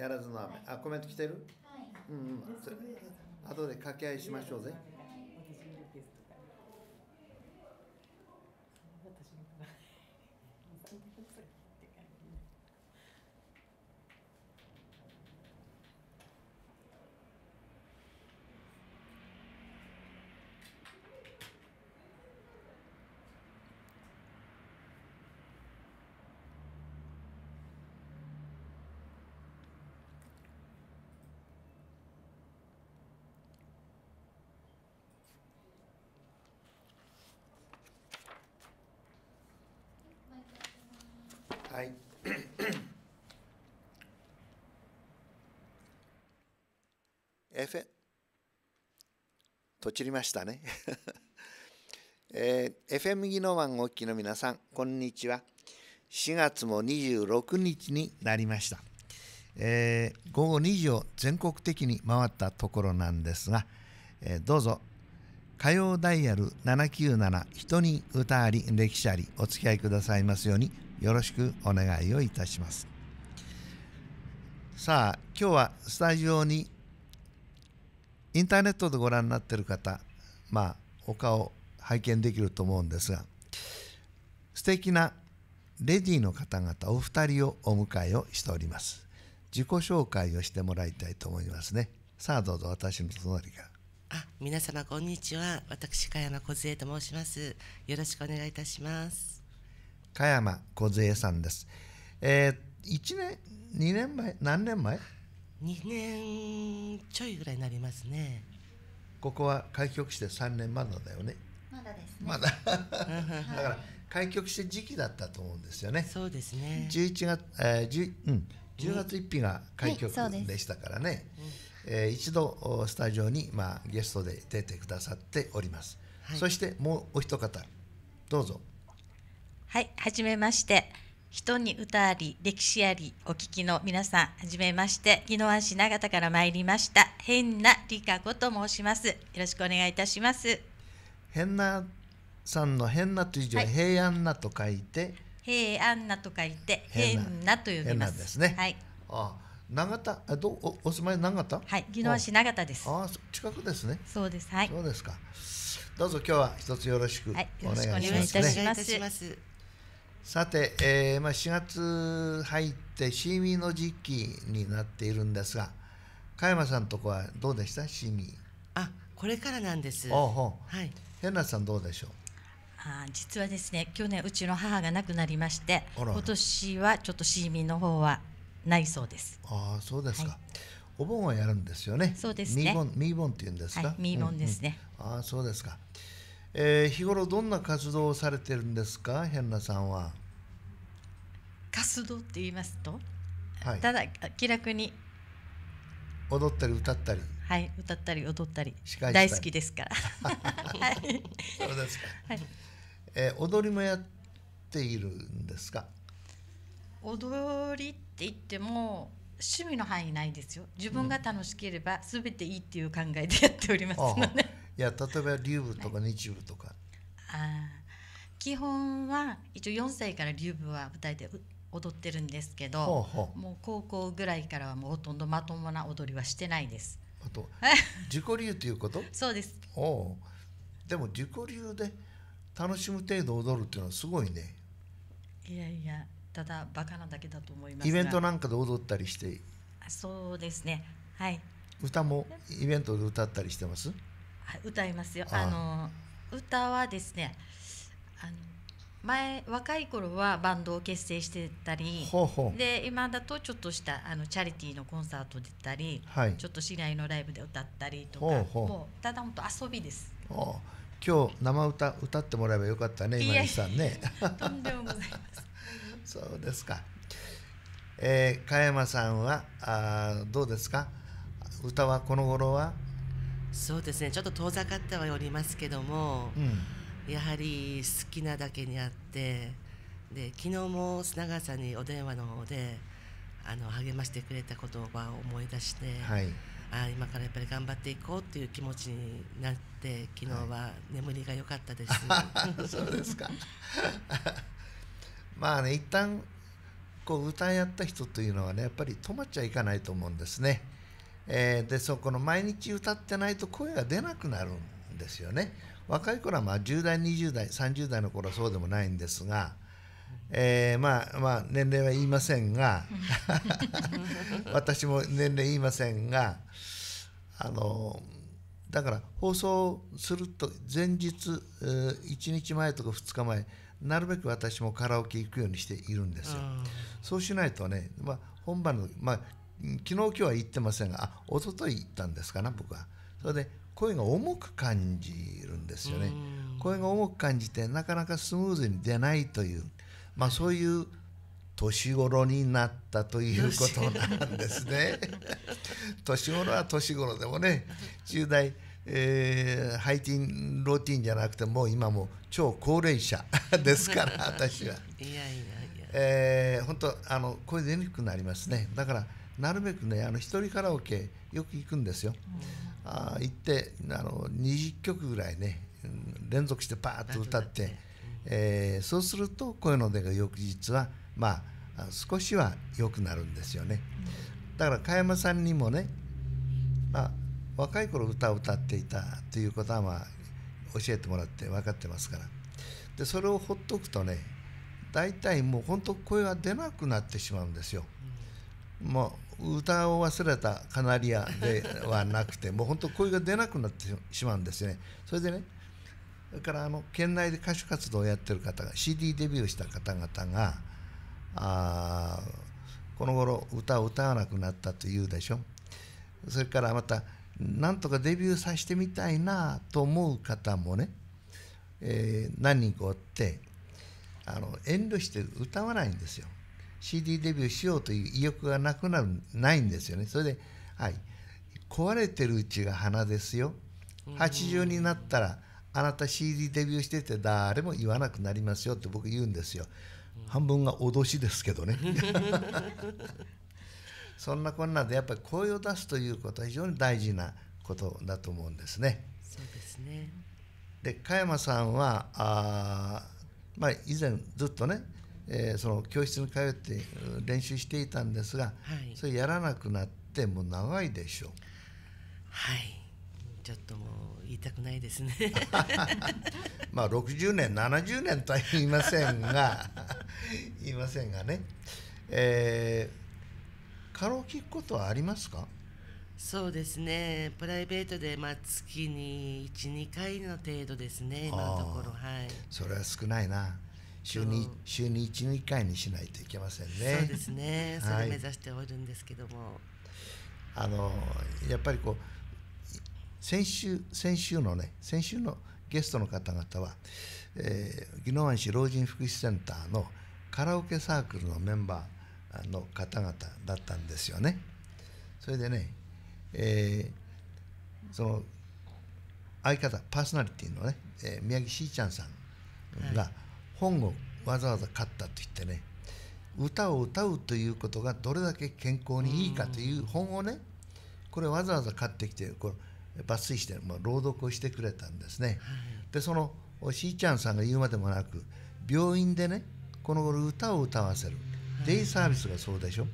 やらずの雨、あコメント来てる、はい、うんうん後で掛け合いしましょうぜ、エフェとちりましたね、えー、FM 技能湾をお聞きの皆さんこんにちは4月も26日になりました、えー、午後2時を全国的に回ったところなんですが、えー、どうぞ火曜ダイヤル797人に歌あり歴史ありお付き合いくださいますようによろしくお願いをいたしますさあ今日はスタジオにインターネットでご覧になっている方、まあ、お顔拝見できると思うんですが素敵なレディーの方々お二人をお迎えをしております自己紹介をしてもらいたいと思いますねさあどうぞ私の隣からあ皆様こんにちは私加山梢と申しますよろしくお願いいたします加山梢さんですえー、1年2年前何年前2年ちょいぐらいになりますねここは開局して3年まだだよねまだですねまだだから開局して時期だったと思うんですよねそうですね11月、えーうん、10月1日が開局でしたからね、はいえー、一度スタジオに、まあ、ゲストで出てくださっております、はい、そしてもうお一方どうぞはいはじめまして人に歌あり歴史ありお聞きの皆さんはじめまして宜野湾市永田から参りました変な理香子と申しますよろしくお願いいたします変なさんの変なという字は、平安なと書いて平安なと書いて変なと呼びますですねはいあ永田えどうおお住まい永田はい宜野湾市永田ですあ近くですねそうですはいそうですかどうぞ今日は一つよろしくはい、よろしくお願いいたしますさて、えーまあ、4月入ってシーミーの時期になっているんですが加山さんとこはどうでしたシーミーあこれからなんですおおはいヘなさんどうでしょうあ実はですね去年うちの母が亡くなりまして今年はちょっとシーミーの方はないそうですああそうですか、はい、お盆はやるんですよねそうですねミーボンミーボンって言うんですか、はい、ミーボンですね、うんうん、ああそうですかえー、日頃どんな活動をされてるんですかヘンナさんは活動って言いますと、はい、ただ気楽に踊ったり歌ったりはい歌ったり踊ったり大好きですから はいそうですか、はいえー、踊りもやっているんですか踊りって言っても趣味の範囲ないですよ自分が楽しければすべていいっていう考えでやっておりますので、うん、や例えば流部とか日部とか、はい、あ基本は一応4歳からウ部は舞台で踊ってるんですけどほうほうもう高校ぐらいからはもうほとんどまともな踊りはしてないですあと自己流ということ そうですおでも自己流で楽しむ程度踊るっていうのはすごいねいやいやただバカなだけだと思いますイベントなんかで踊ったりしてそうですねはい歌もイベントで歌ったりしてます歌いますよ。あの歌はですねあの前若い頃はバンドを結成してたりで今だとちょっとしたあのチャリティーのコンサートでたり、はい、ちょっと市内のライブで歌ったりとかもうただ本当遊びです。今日生歌歌ってもらえばよかったね今西さんね。とんでもございます。そうですか。えー、加山さんはあどうですか歌はこの頃はそうですねちょっと遠ざかってはおりますけども、うん、やはり好きなだけにあってで昨日も砂川さんにお電話の方であの励ましてくれた言葉を思い出して、はい、あ今からやっぱり頑張っていこうという気持ちになって昨日は眠りが良かったです、はい、そうですか まあね一旦こう歌い合った人というのはねやっぱり止まっちゃいかないと思うんですね。えー、でそこの毎日歌ってないと声が出なくなるんですよね若い頃はまあ10代20代30代の頃はそうでもないんですが、えー、まあまあ年齢は言いませんが 私も年齢言いませんがあのだから放送すると前日1日前とか2日前なるべく私もカラオケ行くようにしているんですよ。そうしないとね、まあ、本番の、まあ、昨日今日は行ってませんがあ一昨日行ったんですかな僕はそれで声が重く感じるんですよね声が重く感じてなかなかスムーズに出ないというまあそういう年頃になったということなんですね 年頃は年頃でもね10代えー、ハイティンローティンじゃなくてもう今も超高齢者ですから私は。いやいやいや。えー、本当あの声出にくくなりますね。だからなるべくねあの一人カラオケよく行くんですよ、うん、あ行ってあの20曲ぐらいね連続してパーッと歌って、ねうん、えー、そうすると声の出が翌日はまあ少しは良くなるんですよね、うん、だから加山さんにもね、まあ、若い頃歌を歌っていたということは、まあ、教えてもらって分かってますからでそれをほっとくとね大体もう本当声が出なくなってしまうんですよ。もう歌を忘れたカナリアではなくてもう本当声が出なくなってしまうんですよねそれでねそれからあの県内で歌手活動をやってる方が CD デビューした方々があこの頃歌を歌わなくなったというでしょそれからまたなんとかデビューさせてみたいなと思う方もね、えー、何人かおってあの遠慮して歌わないんですよ。CD デビューしようという意欲がなくなるないんですよねそれで、はい、壊れてるうちが花ですよ80になったらあなた CD デビューしてて誰も言わなくなりますよって僕言うんですよ半分が脅しですけどね そんなこんなでやっぱり声を出すということは非常に大事なことだと思うんですね。そうですねで加山さんはあ、まあ、以前ずっとねえー、その教室に通って練習していたんですが、はい、それやらなくなってもう長いでしょう。はいちょっともう言いたくないですね まあ60年70年とは言いませんが 言いませんがね、えー、ラオケ行くことはありますかそうですねプライベートでまあ月に12回の程度ですね今のところはいそれは少ないな週に、週に12回にしないといけませんね。そうですね。それ目指しておるんですけども、はい、あのやっぱりこう先週先週のね先週のゲストの方々は、え宜野湾市老人福祉センターのカラオケサークルのメンバーの方々だったんですよね。それでね、えー、その相方パーソナリティのね、えー、宮城しーちゃんさんが、はい本をわざわざ買ったと言ってね歌を歌うということがどれだけ健康にいいかという本をねこれわざわざ買ってきてこれ抜粋して、まあ、朗読をしてくれたんですね、でそのしーちゃんさんが言うまでもなく病院でねこの頃歌を歌わせる、デイサービスがそうでしょ、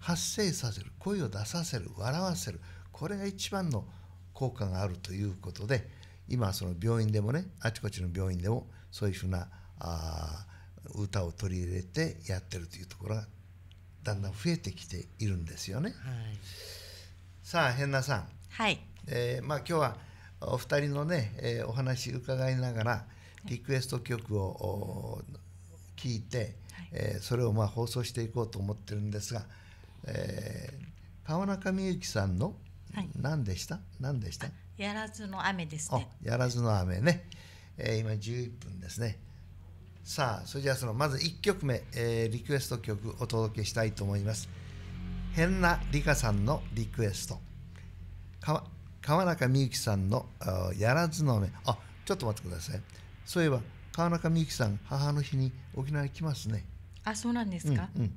発生させる声を出させる笑わせるこれが一番の効果があるということで今その病院でもねあちこちの病院でもそういうふうなあ歌を取り入れてやってるというところがだんだん増えてきているんですよね。はい、さあ変なさん、はいえーまあ、今日はお二人のね、えー、お話伺いながらリクエスト曲を聞いて、えー、それをまあ放送していこうと思ってるんですが、えー、川中美幸さんの何でした、何でしたやらずの雨ですね。やらずの雨ね、えー、今11分ですね。さあそれじゃあそのまず1曲目、えー、リクエスト曲お届けしたいと思います変なリカさんのリクエスト川中美幸さんの「やらずの目」あちょっと待ってくださいそういえば川中美幸さん母の日に沖縄に来ますねあそうなんですか、うんうん、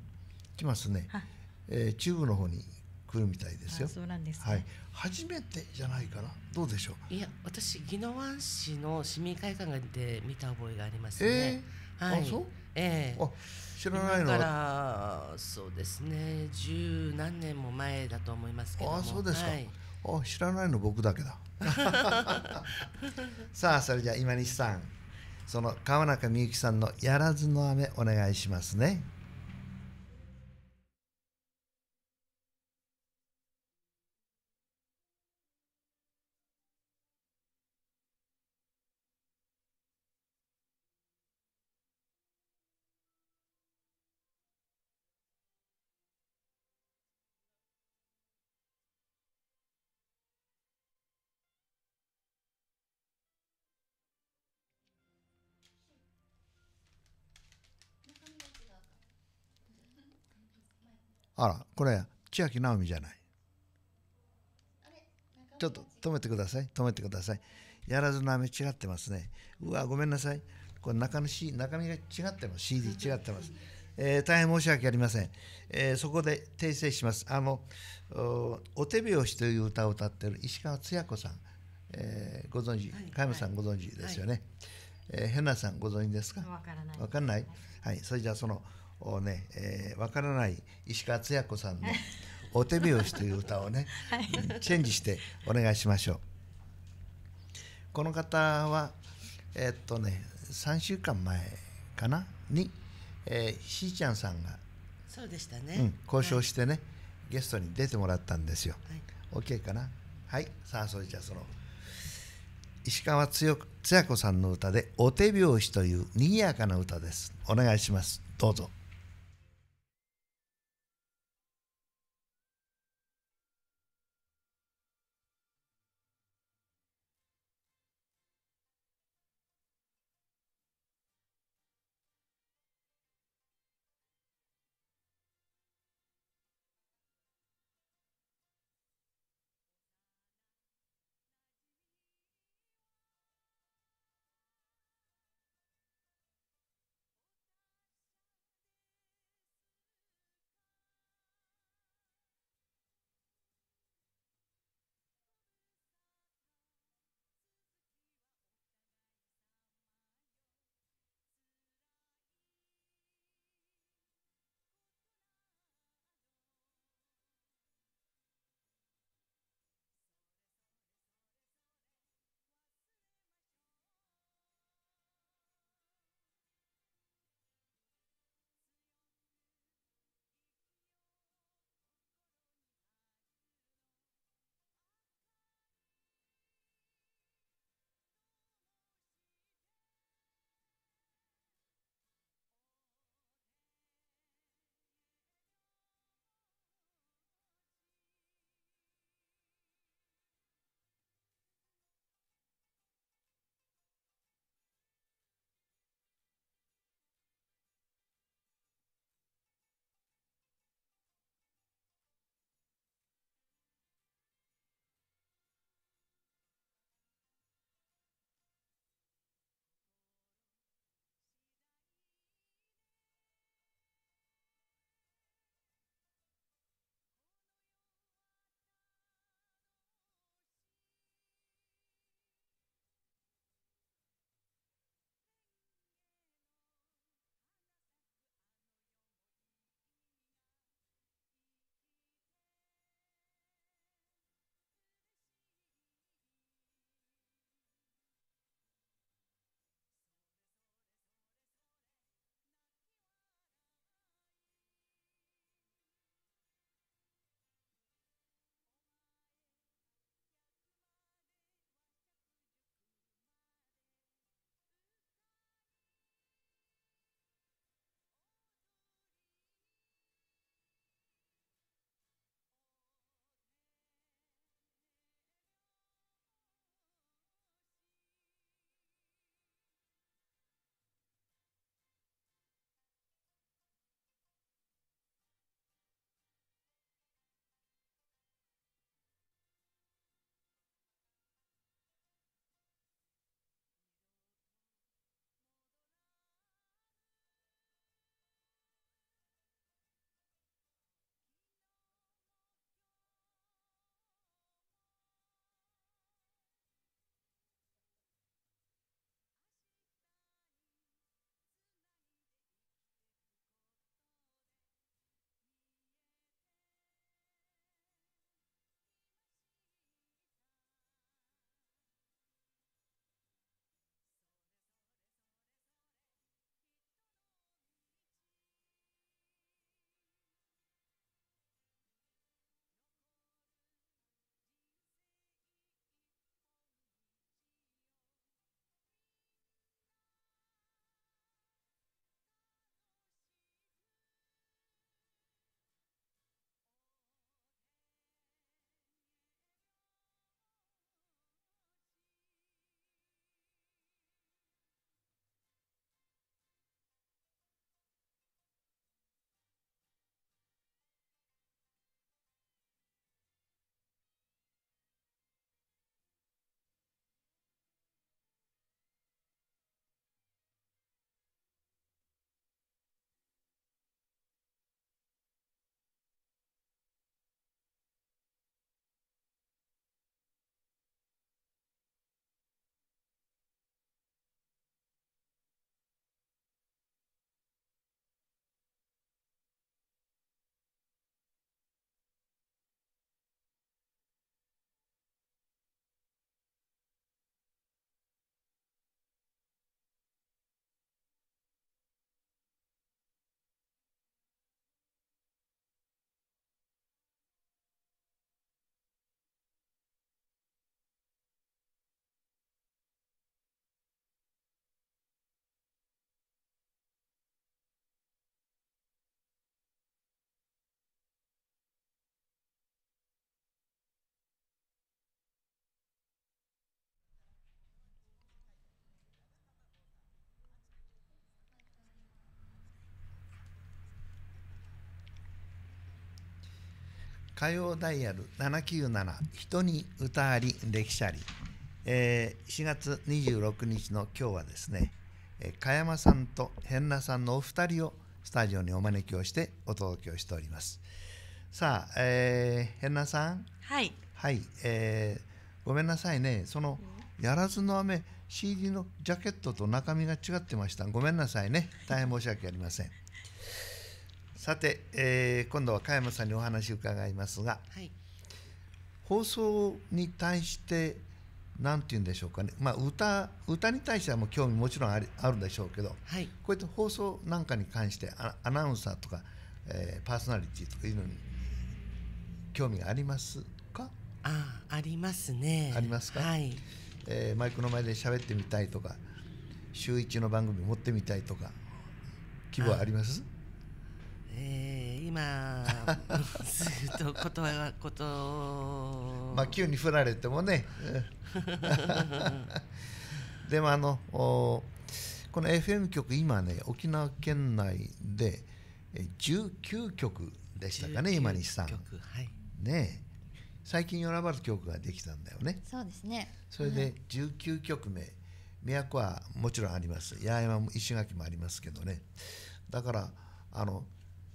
来ますね、は、えー、中部の方に来るみたいですよ。そうなんです、ね、はい、初めてじゃないかな。どうでしょう。いや、私宜野湾市の市民会館で見た覚えがありますね。えーはい、あそうええあ知らないのからそうですね十何年も前だと思いますけどあそうですか、はい、あ知らないの僕だけだ さあそれじゃあ今西さんその川中美幸さんの「やらずの雨」お願いしますね。あらこれ千秋直美じゃないちょっと止めてください止めてくださいやらずの雨違ってますねうわごめんなさいこれ中の、C、中身が違ってます CD 違ってます、えー、大変申し訳ありません、えー、そこで訂正しますあのお手拍子という歌を歌ってる石川つや子さん、えー、ご存知、はい、加山さんご存知ですよね、はい、えー、ヘなさんご存知ですかわからないわかんない、はい、それじゃあその「をね、えー、分からない石川つや子さんの 「お手拍子」という歌をね、はい、チェンジしてお願いしましょう。この方はえー、っとね3週間前かなに、えー、しーちゃんさんがそうでしたね、うん、交渉してね、はい、ゲストに出てもらったんですよ。はい、OK かなはいさあそれじゃあその石川つよつや子さんの歌で「お手拍子」というにぎやかな歌です。お願いします。どうぞ。火曜ダイヤル797人に歌あり歴史あり、えー、4月26日の今日はですね、えー、加山さんと変なさんのお二人をスタジオにお招きをしてお届けをしておりますさあ、えー、変なさんはいはい、えー、ごめんなさいねそのやらずの雨 CD のジャケットと中身が違ってましたごめんなさいね大変申し訳ありませんさて、えー、今度は加山さんにお話を伺いますが、はい、放送に対して何て言うんでしょうかね、まあ歌、歌に対してはもう興味もちろんありあるでしょうけど、はい、こうやって放送なんかに関してアアナウンサーとか、えー、パーソナリティとかいうのに興味がありますかあありますね。ありますか、はいえー、マイクの前で喋ってみたいとか週一の番組持ってみたいとか希望ありますえ今ずっと言葉はことまあ急に振られてもね でもあのこの FM 局今ね沖縄県内で19局でしたかね今西さん、はい、ね最近与バル局ができたんだよねそうですねそれで19局目、宮古はもちろんあります八重山も石垣もありますけどねだからあの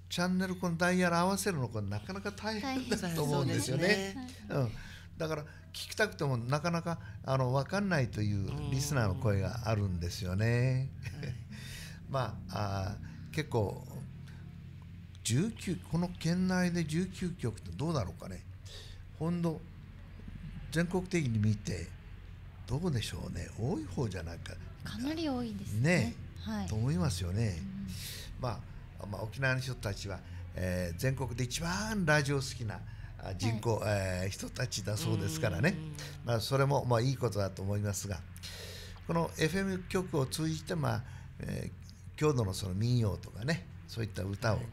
チャンネルこのダイヤル合わせるのこれなかなか大変だと思うんですよね。うん、だから聞きたくてもなかなかあの分かんないというリスナーの声があるんですよね。まああ結構19この県内で19局ってどうだろうかね。本土全国的に見てどうでしょうね多い方じゃないかかなり多いですね、ね、はい、と思いますよね。うん、まあまあ、沖縄の人たちは、えー、全国で一番ラジオ好きな人口、はい、えー、人たちだそうですからね、まあ、それも、まあ、いいことだと思いますがこの FM 局を通じて、まあえー、郷土のその民謡とかねそういった歌を、はい、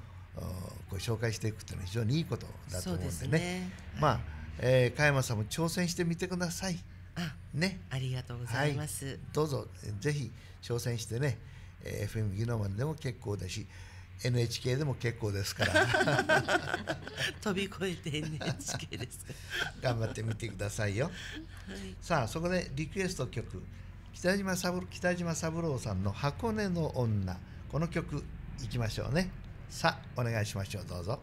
ご紹介していくというのは非常にいいことだと思うんでね、ねまあ、えー、加山さんも挑戦してみてください。あね、ありがとうございます、はい、どうぞぜひ挑戦してね、えー、FM 技能マンでも結構だし NHK でも結構ですから 飛び越えて NHK ですか頑張ってみてくださいよ、はい、さあそこでリクエスト曲北島三北島三郎さんの「箱根の女」この曲いきましょうねさあお願いしましょうどうぞ。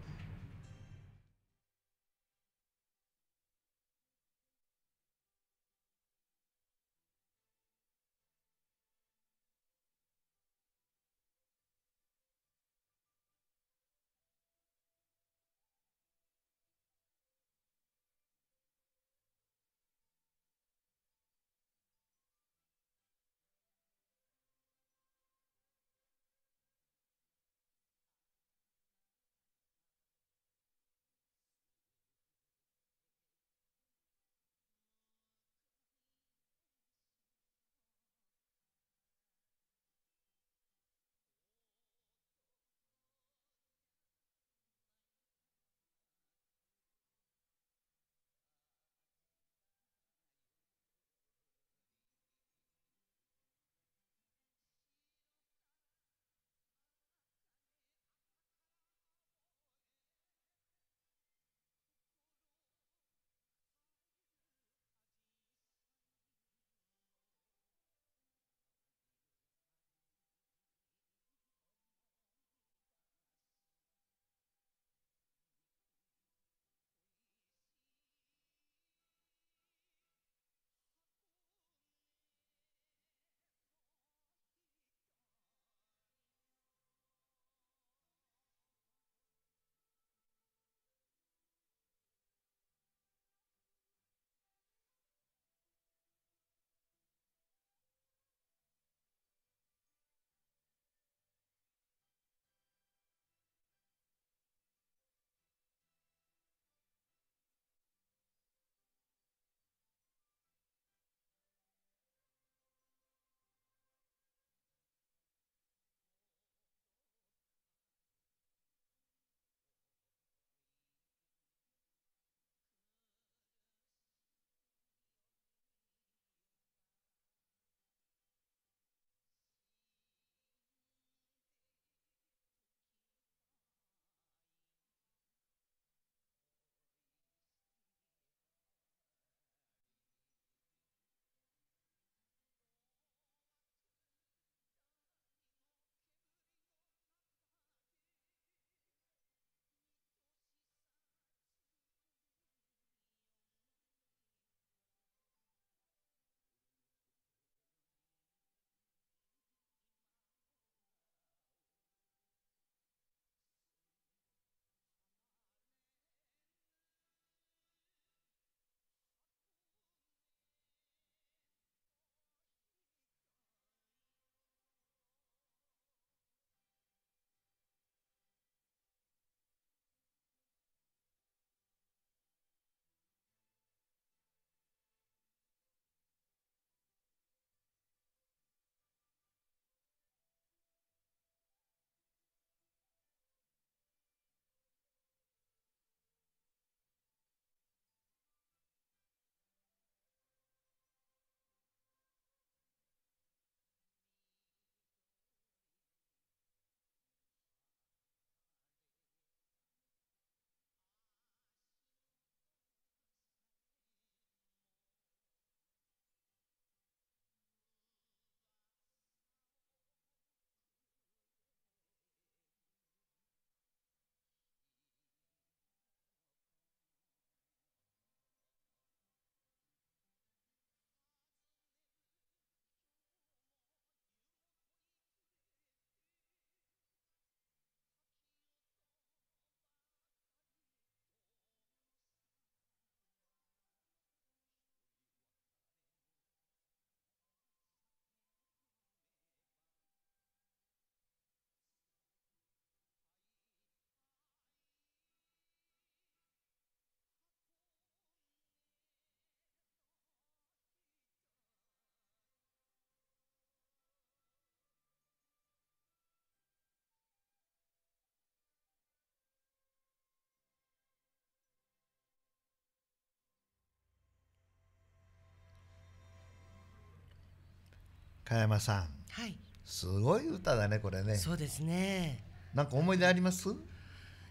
加山さん、はい、すごい歌だねこれねそうですねなんか思い出あります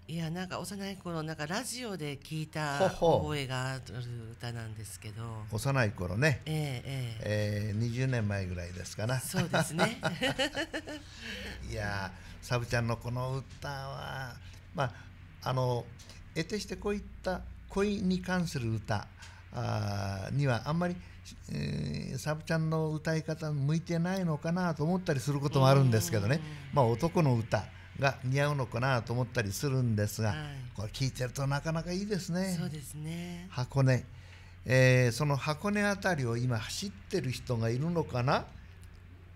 いやなんか幼い頃なんかラジオで聞いた覚えがある歌なんですけど幼い頃ね、えー、えー、えー、20年前ぐらいですかなそうですね いやサブちゃんのこの歌はまああの得てしてこういった恋に関する歌あにはあんまり「えー、サブちゃんの歌い方向いてないのかなと思ったりすることもあるんですけどね、まあ、男の歌が似合うのかなと思ったりするんですが、はい、これ聞いてるとなかなかいいですね。そうですね箱根、えー、その箱根辺りを今走ってる人がいるのかな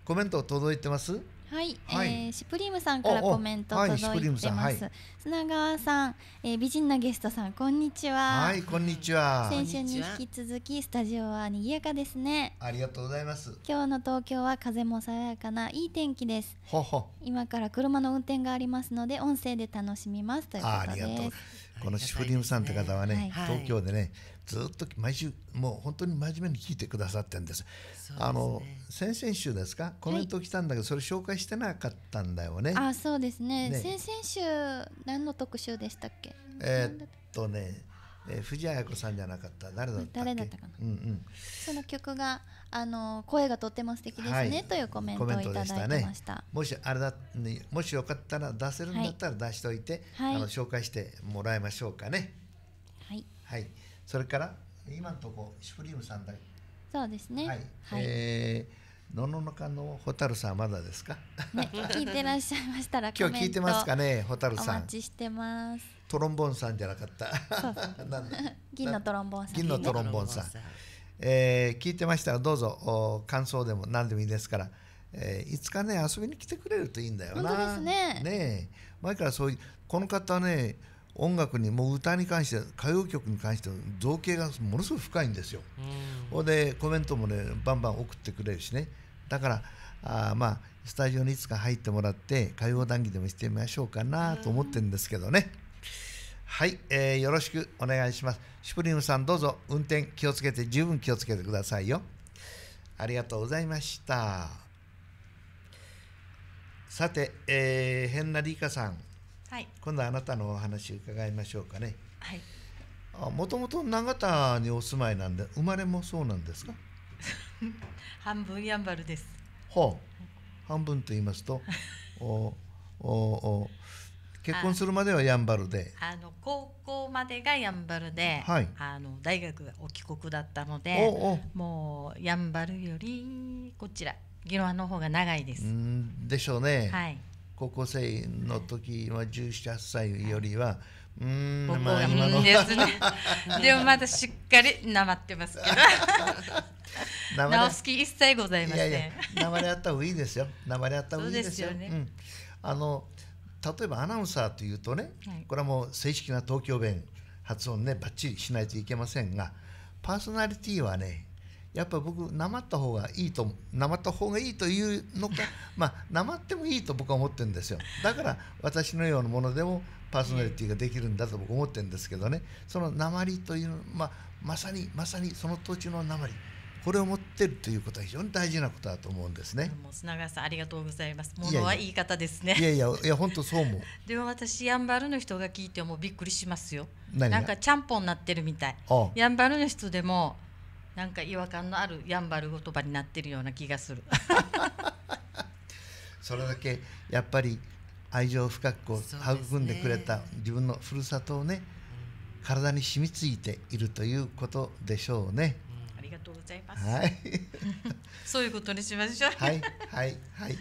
コメント届いてますはい、はい、えー、シプリームさんからコメント届いてます。はい、砂川さん、えー、美人なゲストさん、こんにちは。はい、こんにちは。先週に引き続きスタジオは賑やかですね。ありがとうございます。今日の東京は風も爽やかないい天気です。ほほ今から車の運転がありますので音声で楽しみますということです。このシフリムさんって方はね、東京でね、ずっと毎週、もう本当に真面目に聞いてくださってるんです。あの先々週ですか、コメント来たんだけど、それ紹介してなかったんだよね。あ、そうですね。先々週、何の特集でしたっけ。えっとね、えー、藤あや子さんじゃなかった誰だったっけ誰だったかな、うんうん、その曲があの声がとっても素敵ですね、はい、というコメントをいただきましたね、もしあれだ、もしよかったら出せるんだったら出しておいて、はい、あの紹介してもらいましょうかねはい、はい、それから今のとこシュプリームさんだそうですねはい、はい、えー野々のかの蛍さんまだですか、ね、聞いてらっしゃいましたら 今日聞いてますかね蛍さんお待ちしてますトロンボンさんじゃなかった銀のトロンボンさん銀のトロンボーンさん、えー、聞いてましたらどうぞお感想でも何でもいいですから、えー、いつかね遊びに来てくれるといいんだよな本当ですねね前からそういうこの方ね音楽にも歌に関して歌謡曲に関して造形がものすごく深いんですよ。ほ、うん、でコメントもねバンバン送ってくれるしね。だからあまあスタジオにいつか入ってもらって火曜談義でもしてみましょうかなと思ってるんですけどね。はい、えー、よろしくお願いします。シュプリムさんどうぞ運転気をつけて十分気をつけてくださいよ。ありがとうございました。さて、えー、変なリカさん、はい、今度あなたのお話伺いましょうかね。はい。あ、もともと長田にお住まいなんで生まれもそうなんですか。半分やんばるです。ほう。半分と言いますと、おおお結婚するまではやんばるで。あの高校までがやんばるで、はい、あの大学お帰国だったので、おおもうやんばるよりこちら宜野湾の方が長いです。でしょうね。はい。高校生の時は17、18歳よりは、はいうん僕はいいんですねでもまだしっかりなまってますけど 直す気一切ございませんいやなまりあった方がいいですよなまりあった方がいいですよね、うん、あの例えばアナウンサーというとね、はい、これはもう正式な東京弁発音ねばっちりしないといけませんがパーソナリティはねやっぱ僕なまった方がいいとなまった方がいいというのか まあなまってもいいと僕は思ってるんですよだから私のようなものでもパーソナリティができるんだと僕思ってるんですけどねその鉛という、まあ、まさにまさにその土地の鉛これを持ってるということは非常に大事なことだと思うんですね。もう砂川さんありがとうございます。ものはいい方ですね。いやいやいや本当そう思う。でも私やんばるの人が聞いてもびっくりしますよ。なんかちゃんぽんなってるみたい。やんばるの人でもなんか違和感のあるやんばる言葉になってるような気がする。それだけやっぱり愛情深くこう育んでくれた自分のふるさとをね体に染み付いているということでしょうね。ありがとうございます。はい、そういうことにしましょう。はいはいはい。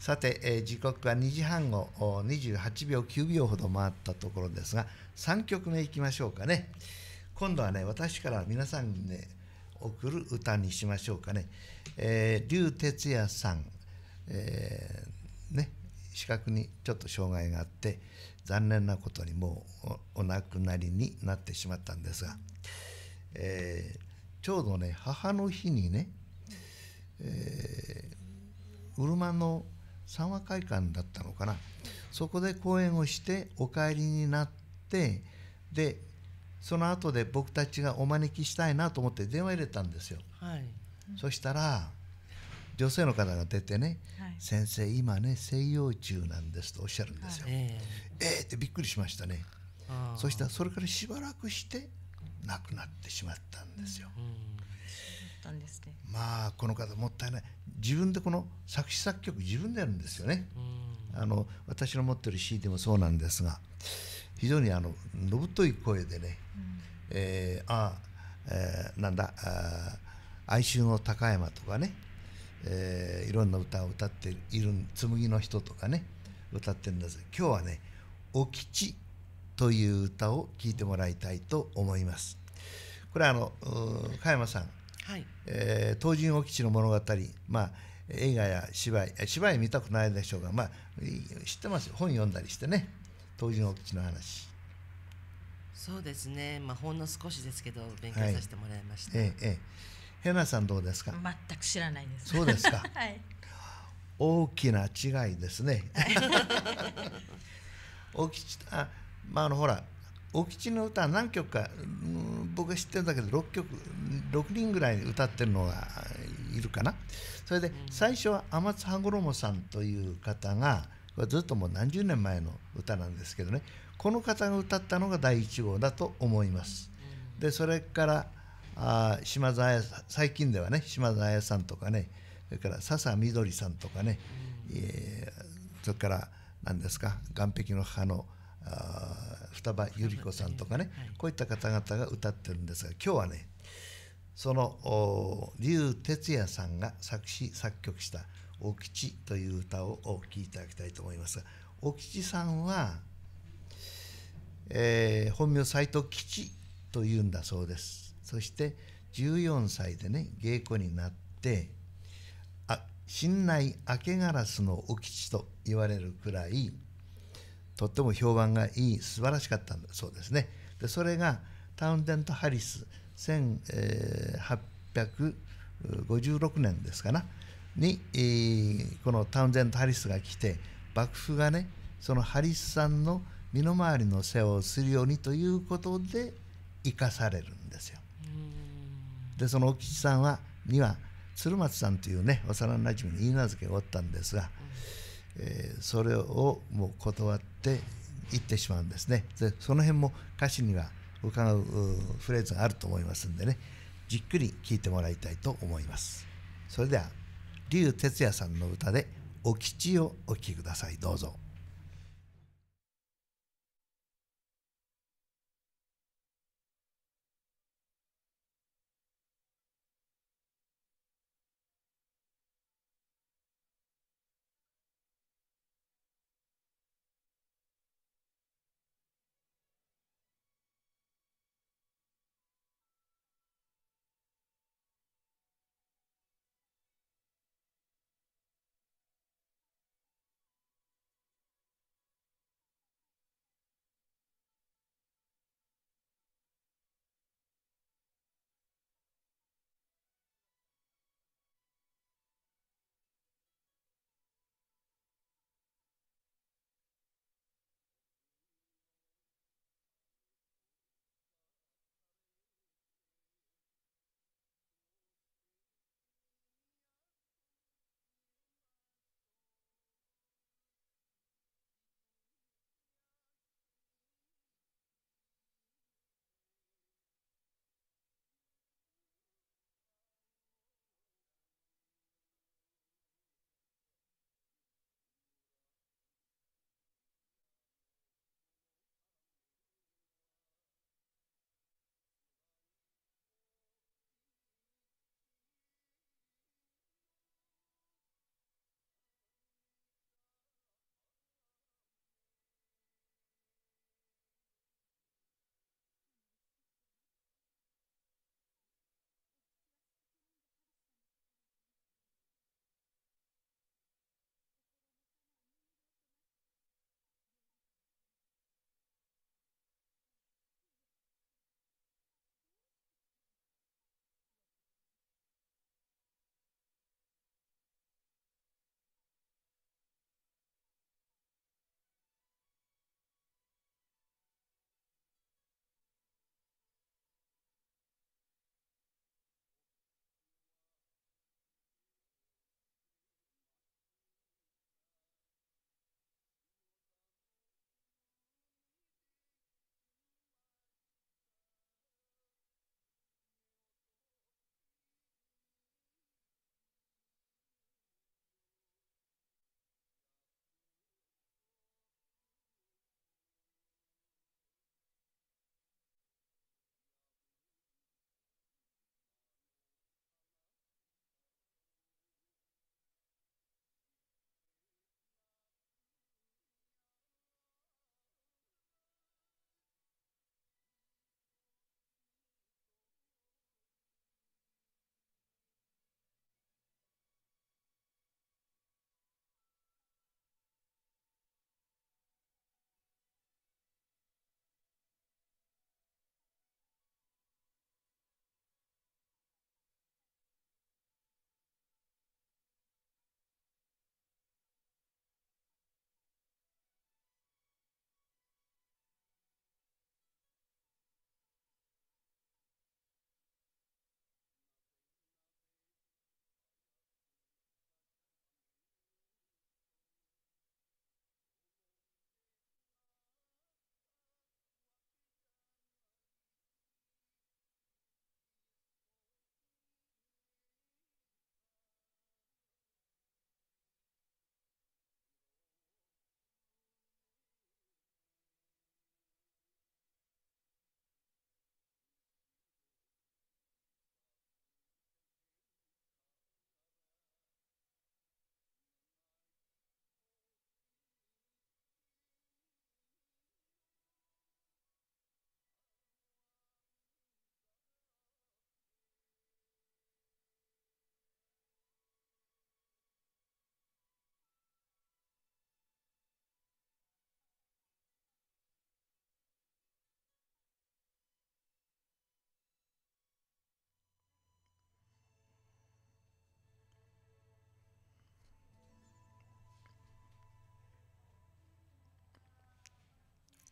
さて、えー、時刻は2時半後28秒9秒ほど回ったところですが3曲目いきましょうかね。今度はね私から皆さんにね送る歌にしましょうかね。えー、竜哲也さん、えー、ね視覚にちょっと障害があって残念なことにもうお亡くなりになってしまったんですが、えー、ちょうどね母の日にね、えー、ウルマの三和会館だったのかなそこで講演をしてお帰りになってでその後で僕たちがお招きしたいなと思って電話入れたんですよ。はい、そしたら女性の方が出てね、はい、先生今ね西洋中なんですとおっしゃるんですよ、はい、えー、えー、ってびっくりしましたねそしたらそれからしばらくして亡くなってしまったんですよ、うんうんすね、まあこの方もったいない自分でこの作詞作曲自分でやるんですよね、うん、あの私の持ってる CD もそうなんですが非常にあののぶとい声でね、うん、えー、あ、えー、なんだあ哀愁の高山とかね、えー、いろんな歌を歌っている紬の人とかね歌ってるんです今日はね「お吉」という歌を聴いてもらいたいと思います。これはあの加山さん、はいえー、東尋お吉の物語、まあ、映画や芝居芝居見たくないでしょうが、まあ、知ってます本読んだりしてね東尋お吉の話。そうですね、まあ、ほんの少しですけど勉強させてもらいました。はい、ええええヘナさんどうですか全く知らないですそうですか、はい、大きな違いですね 大あまああのほらお吉の歌何曲か、うん、僕は知ってるんだけど6曲6人ぐらい歌ってるのがいるかなそれで最初は天津羽衣さんという方がこれずっともう何十年前の歌なんですけどねこの方が歌ったのが第1号だと思います。でそれからあ島津最近ではね島津綾さんとかねそれから笹みどりさんとかね、うん、えー、それから何ですか岸壁の母のあ双葉百合子さんとかね、はい、こういった方々が歌ってるんですが今日はねその竜哲也さんが作詞作曲した「お吉」という歌をお聴きいただきたいと思いますがお吉さんは、えー、本名斎藤吉というんだそうです。そして14歳でね芸妓になってあ新内明ガラスのお吉と言われるくらいとっても評判がいい素晴らしかったんだそうですねでそれがタウンデント・ハリス1856年ですかなに、えー、このタウンデント・ハリスが来て幕府がねそのハリスさんの身の回りの世話をするようにということで生かされるんですよ。でそのお吉さんはには鶴松さんというね幼なじみ名許けがおったんですが、えー、それをもう断って行ってしまうんですねでその辺も歌詞には伺うフレーズがあると思いますんでねじっくり聴いてもらいたいと思いますそれでは竜哲也さんの歌で「お吉をお聴きくださいどうぞ。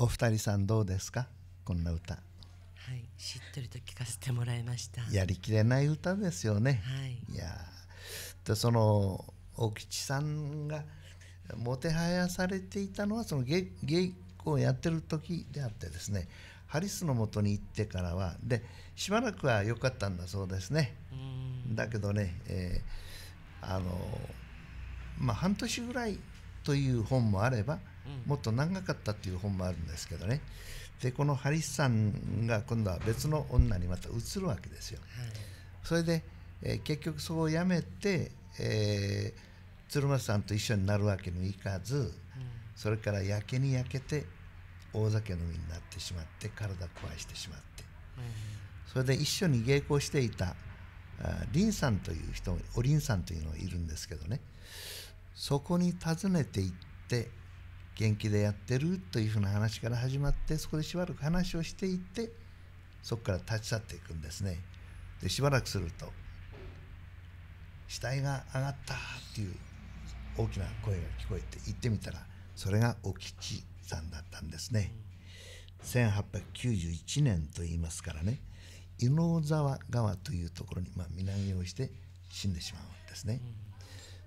お二人さんどうですかこんな歌はいしっとりと聞かせてもらいましたやりきれない歌ですよね、はい、いやでその大吉さんがもてはやされていたのはその芸芸をやってる時であってですねハリスのもとに行ってからはでしばらくは良かったんだそうですねだけどね、えー、あのまあ半年ぐらいという本もあればもっと長かったっていう本もあるんですけどねでこのハリスさんが今度は別の女にまた移るわけですよ。それで、えー、結局そこをやめて、えー、鶴松さんと一緒になるわけにもいかず、うん、それから焼けに焼けて大酒飲みになってしまって体壊してしまって、うん、それで一緒に芸行していた林さんという人お林さんというのがいるんですけどねそこに訪ねて行って元気でやってるというふうな話から始まってそこでしばらく話をしていってそこから立ち去っていくんですねでしばらくすると死体が上がったっていう大きな声が聞こえて行ってみたらそれがお吉さんだったんですね1891年と言いますからね伊能沢川というところに、まあ、南をして死んでしまうんですね、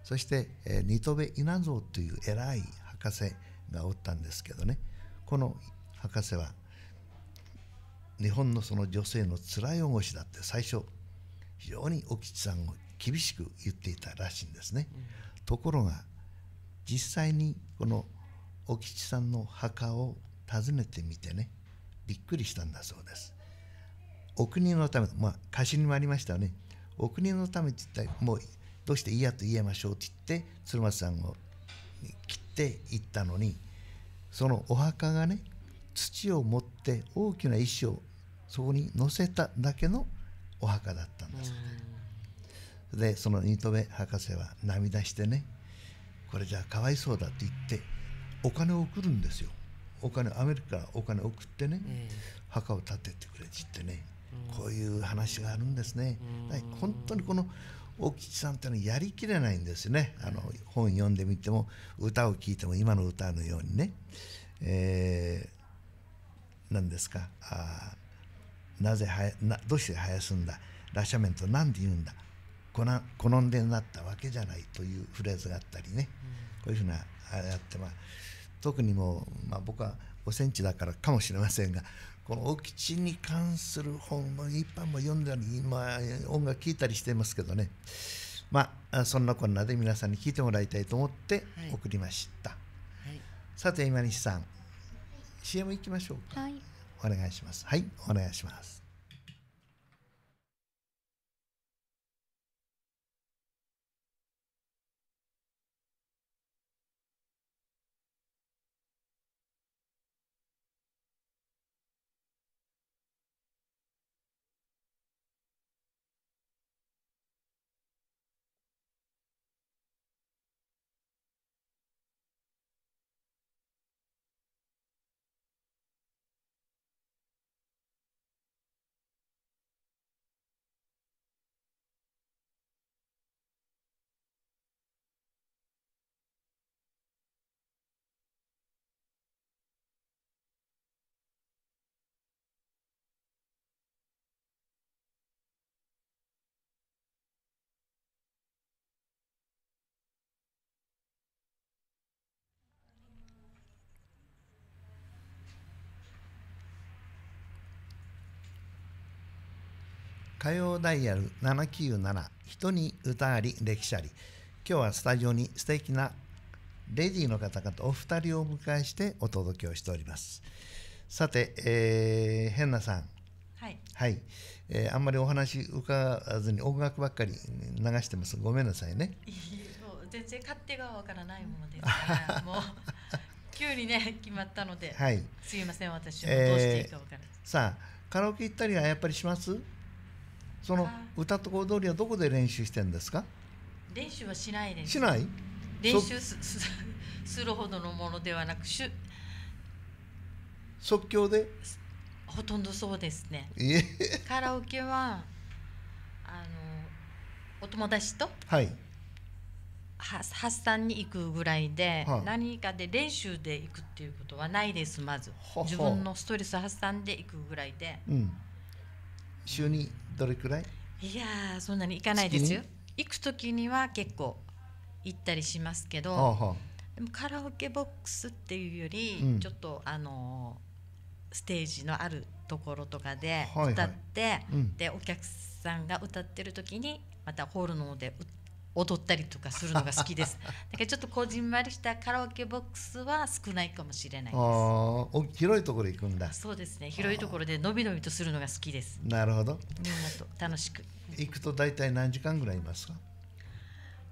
そして、えー、新戸部稲造という偉い博士がおったんですけどねこの博士は日本のその女性のつらい汚しだって最初非常に興吉さんを厳しく言っていたらしいんですね、うん、ところが実際にこのお吉さんの墓を訪ねてみてねびっくりしたんだそうですお国のためまあ歌詞にもありましたよねお国のためって言ったらもうどうして嫌と言えましょうって言って鶴松さんを切っっていったのにそのお墓がね土を持って大きな石をそこに載せただけのお墓だったんです、でその新戸部博士は涙してねこれじゃあかわいそうだって言ってお金を送るんですよお金アメリカからお金を送ってね、えー、墓を建ててくれって言ってね、こういう話があるんですね、本当にこの大吉さんってのはやりきれないんですねあの本読んでみても歌を聴いても今の歌のようにね、えー、何ですかあなぜはやなどうして生やすんだラシャメンと何で言うんだこな好んでなったわけじゃないというフレーズがあったりね、うん、こういうふうなあれあってまあ特にもう、まあ、僕は5センチだからかもしれませんがこのお吉に関する本も一般も読んだり、今音楽聴いたりしていますけどね、まあ、そんなこんなで皆さんに聴いてもらいたいと思って送りました。はいはい、さて今西さん CM 行きましょうか、はい、お願いしますはいお願いします火曜ダイヤル797人に歌あり歴史あり今日はスタジオに素敵なレディーの方々お二人をお迎えしてお届けをしておりますさて、えー、変なさんはい、はいえー、あんまりお話伺わずに音楽ばっかり流してますごめんなさいねもう全然勝手がわからないものですから もう急にね決まったので、はい、すいません私はどうしていいかわからない、えー、さあカラオケ行ったりはやっぱりしますその歌と踊りはどこで練習してんですか練習はしないですしない練習すするほどのものではなくしゅ即興でほとんどそうですねカラオケはあのお友達と、はい、発散に行くぐらいで、は何かで練習で行くっていうことはないですまず自分のストレス発散で行くぐらいで、うん週にどれくらいいやそんなに行かないですよ行く時には結構行ったりしますけど、でもカラオケボックスっていうより、うん、ちょっとあのステージのあるところとかで歌って、はいはいうん、でお客さんが歌ってる時にまたホールの方で歌って。踊ったりとかするのが好きです だからちょっとこじんまりしたカラオケボックスは少ないかもしれないです広いところ行くんだそうですね広いところでのびのびとするのが好きですなるほどみんなと楽しく行くと大体何時間ぐらいいますか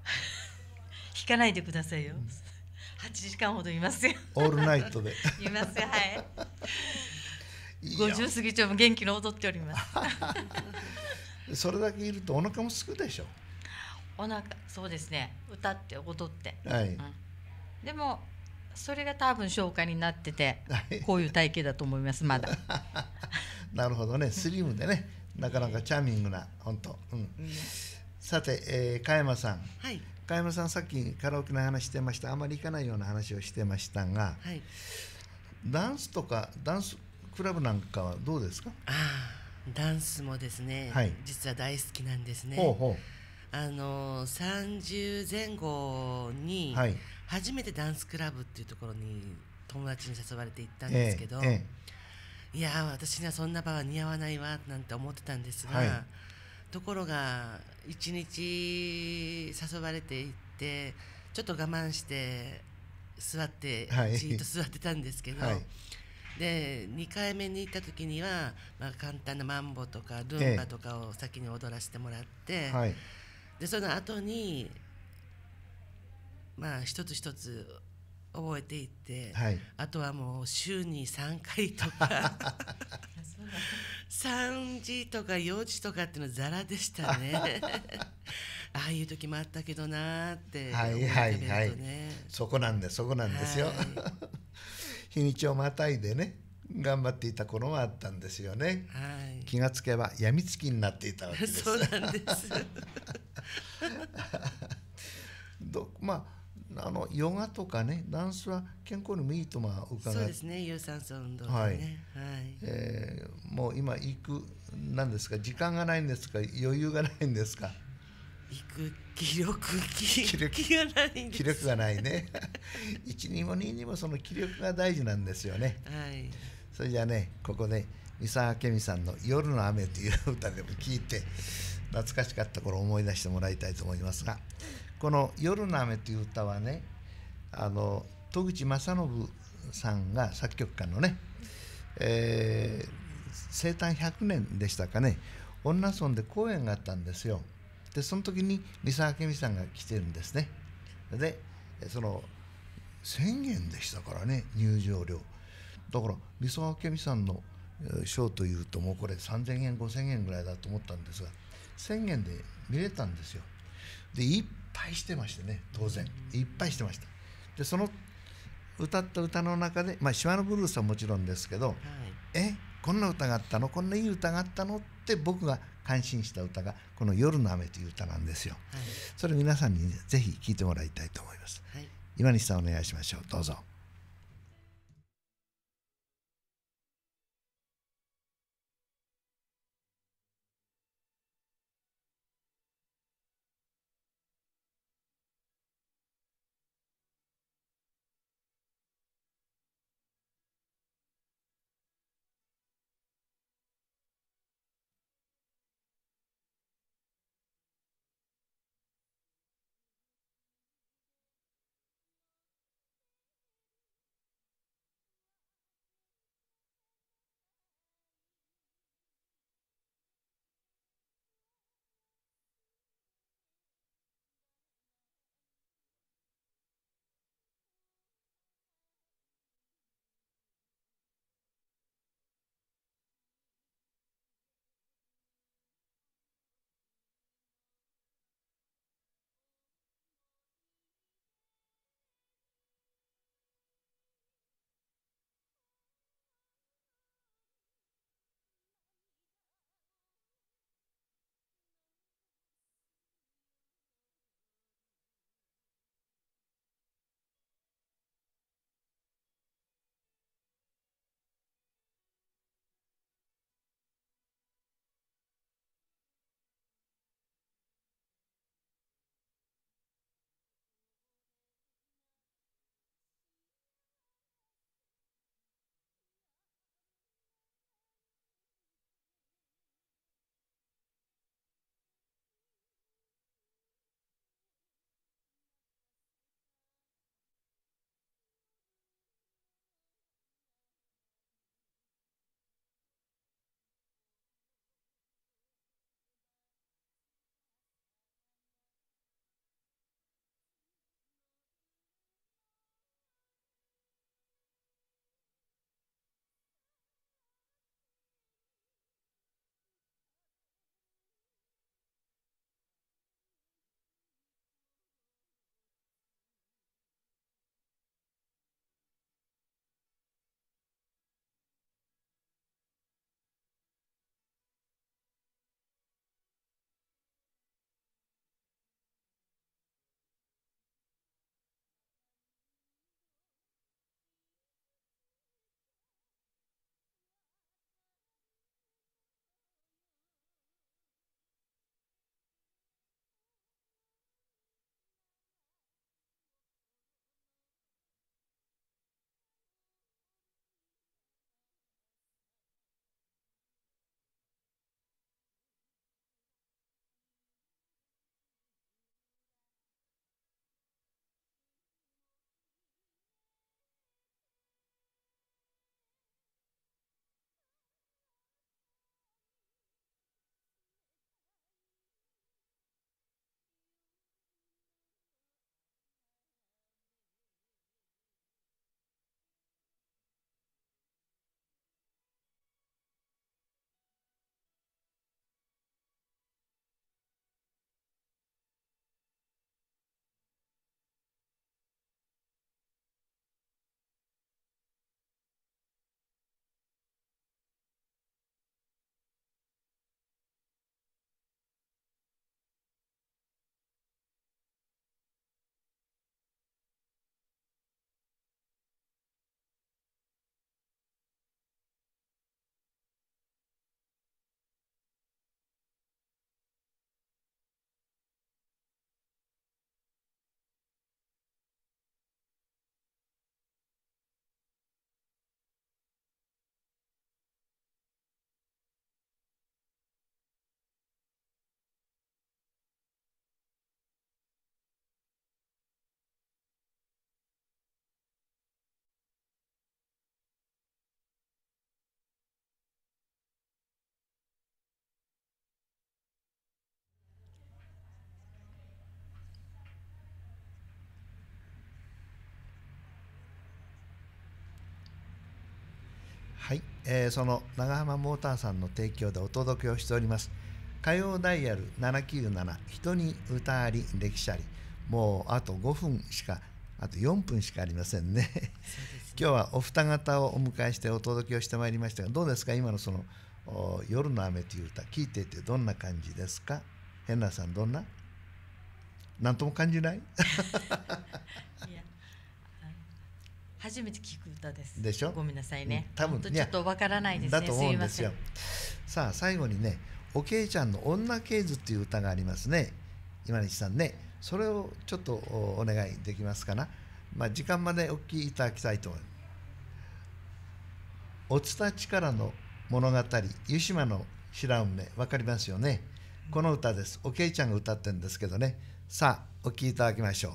引かないでくださいよ、う8時間ほどいますよオールナイトで いますはい50過ぎちゃうも元気の踊っておりますそれだけいるとお腹もすくでしょお腹そうですね歌って踊って、はい、うん、でもそれが多分消化になってて、はい、こういう体型だと思いますまだ なるほどねスリムでねなかなかチャーミングな本当、うん、うん、さて、えー、加山さん、はい、加山さんさっきカラオケの話してましたあまり行かないような話をしてましたが、はい、ダンスとかダンスクラブなんかはどうですかあダンスもですね、はい、実は大好きなんですね。ほうほうあの30前後に初めてダンスクラブっていうところに友達に誘われて行ったんですけど、ええ、いや私にはそんな場は似合わないわなんて思ってたんですが、はい、ところが1日誘われて行ってちょっと我慢して座って、じっと座ってたんですけど。はいで2回目に行った時には、まあ、簡単なマンボとかルンバとかを先に踊らせてもらって、ええでその後にまあ一つ一つ覚えていって、はい、あとはもう週に3回とか3 時とか4時とかっていうのはざらでしたね ああいう時もあったけどなーってはいはいはいそこなんでそこなんですよ、はい、日にちをまたいでね頑張っていた頃があったんですよね、はい、気がつけば病みつきになっていたわけですそうなんです どまああのヨガとかねダンスは健康にもいいとまあ伺ってそうですね有酸素運動、ね、はい、はいえー、もう今行くなんですか時間がないんですか余裕がないんですか行く気力気力がない気力がないね 一にも二にもその気力が大事なんですよねはいそれじゃあねここで三沢明美さんの「夜の雨」という歌でも聴いて懐かしかった頃思い出してもらいたいと思いますがこの「夜の雨」という歌はねあの戸口正信さんが作曲家のね、えー、生誕100年でしたかね恩納村で公演があったんですよ。でその時に三沢明美さんが来てるんですね。でその1,000円でしたからね入場料。だから理想明美さんの賞というともうこれ3,000円5,000円ぐらいだと思ったんですが1,000円で見れたんですよ。でいっぱいしてましてね当然いっぱいしてました。でその歌った歌の中で、まあ、島のブルースはもちろんですけど「はい、えこんな歌があったのこんないい歌があったの?」って僕が感心した歌がこの「夜の雨」という歌なんですよ。はい、それ皆さんに、ぜひ聴いてもらいたいと思います。はい、今西さんお願いしましょうどうぞ。はい、えー、その長浜モーターさんの提供でお届けをしております火曜ダイヤル797人に歌あり歴史ありもうあと5分しかあと4分しかありませんね、ね、今日はお二方をお迎えしてお届けをしてまいりましたがどうですか今のその「夜の雨」という歌聴いていてどんな感じですか変なさんどんな何とも感じない 初めて聞く歌ですでしょごめんなさいね、多分ちょっとわからないですねだと思うんですよさあ最後にね「おけいちゃんの女系図」っていう歌がありますね今西さんねそれをちょっとお願いできますかな、まあ、時間までお聞きいただきたいと思いますお伝ちからの物語湯島の白梅分かりますよねこの歌ですおけいちゃんが歌ってるんですけどねさあお聴きいただきましょう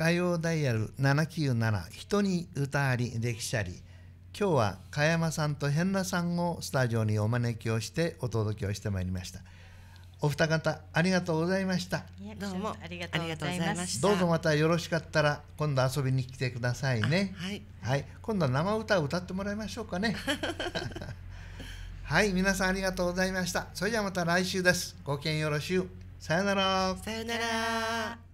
火曜ダイヤル797人に歌あり歴史あり今日は加山さんと変なさんをスタジオにお招きをしてお届けをしてまいりましたお二方ありがとうございましたどうもありがとうございましたどうぞまたよろしかったら今度遊びに来てくださいねはい、はい、今度は生歌を歌ってもらいましょうかね はい皆さんありがとうございましたそれじゃまた来週ですごきげんよろしゅうさよならさよなら